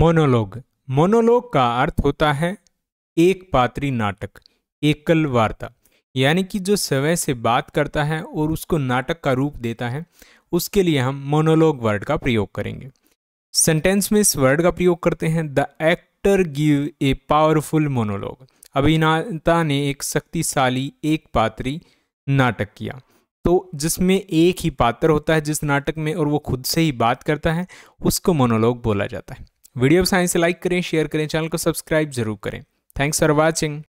monologue monologue का अर्थ होता है एक पात्री नाटक एकल वार्ता यानी कि जो समय से बात करता है और उसको नाटक का रूप देता है उसके लिए हम मोनोलॉग वर्ड का प्रयोग करेंगे सेंटेंस में इस वर्ड का प्रयोग करते हैं the actor give a powerful monologue अभिनेता ने एक शक्तिशाली एक पात्री नाटक किया तो जिसमें एक ही पात्र होता है जिस नाटक में और वो खुद से ही बात करता है उसको मोनोलॉग बोला जाता है वीडियो साइंस से लाइक करें शेयर करें चैनल को सब्सक्राइब जरूर करें थैंक्स फॉर वॉचिंग